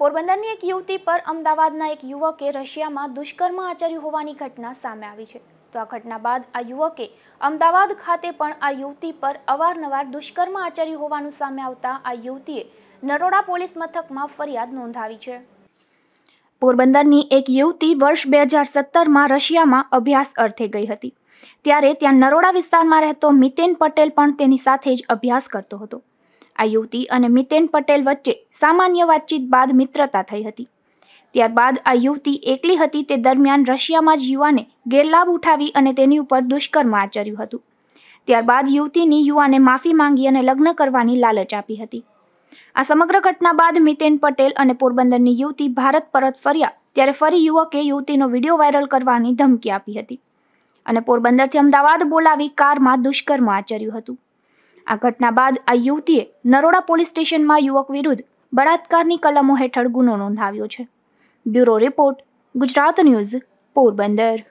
પોરબંદરની એક યુવતી પર અમદાવાદના એક યુવકે રશિયામાં દુષ્કર્મ આચર્યું હોવાની ઘટના સામે આવી છે તો આ ઘટના બાદ આ યુવકે અમદાવાદ ખાતે પણ આ યુવતી પર અવારનવાર દુષ્કર્મ આચર્યું હોવાનું સામે આવતા આ યુવતીએ નરોડા પોલીસ મથકમાં ફરિયાદ નોંધાવી છે પોરબંદરની એક યુવતી વર્ષ બે હજાર સત્તરમાં રશિયામાં અભ્યાસ અર્થે ગઈ હતી ત્યારે ત્યાં નરોડા વિસ્તારમાં રહેતો મિતેન પટેલ પણ તેની સાથે જ અભ્યાસ કરતો હતો આ યુવતી અને મિતેન પટેલ વચ્ચે સામાન્ય વાતચીત બાદ મિત્રતા થઈ હતી ત્યારબાદ આ યુવતી એકલી હતી તે દરમિયાન રશિયામાં જ યુવાને ગેરલાભ ઉઠાવી અને તેની ઉપર દુષ્કર્મ આચર્યું હતું ત્યારબાદ યુવતીની યુવાને માફી માંગી અને લગ્ન કરવાની લાલચ આપી હતી આ સમગ્ર ઘટના બાદ મિતેન પટેલ અને પોરબંદરની યુવતી ભારત પરત ફર્યા ત્યારે ફરી યુવકે યુવતીનો વિડીયો વાયરલ કરવાની ધમકી આપી હતી અને પોરબંદરથી અમદાવાદ બોલાવી કારમાં દુષ્કર્મ આચર્યું હતું આ ઘટના બાદ આ યુવતીએ નરોડા પોલીસ સ્ટેશનમાં યુવક વિરુદ્ધ બળાત્કારની કલમો હેઠળ ગુનો નોંધાવ્યો છે bureau report Gujarat news Porbandar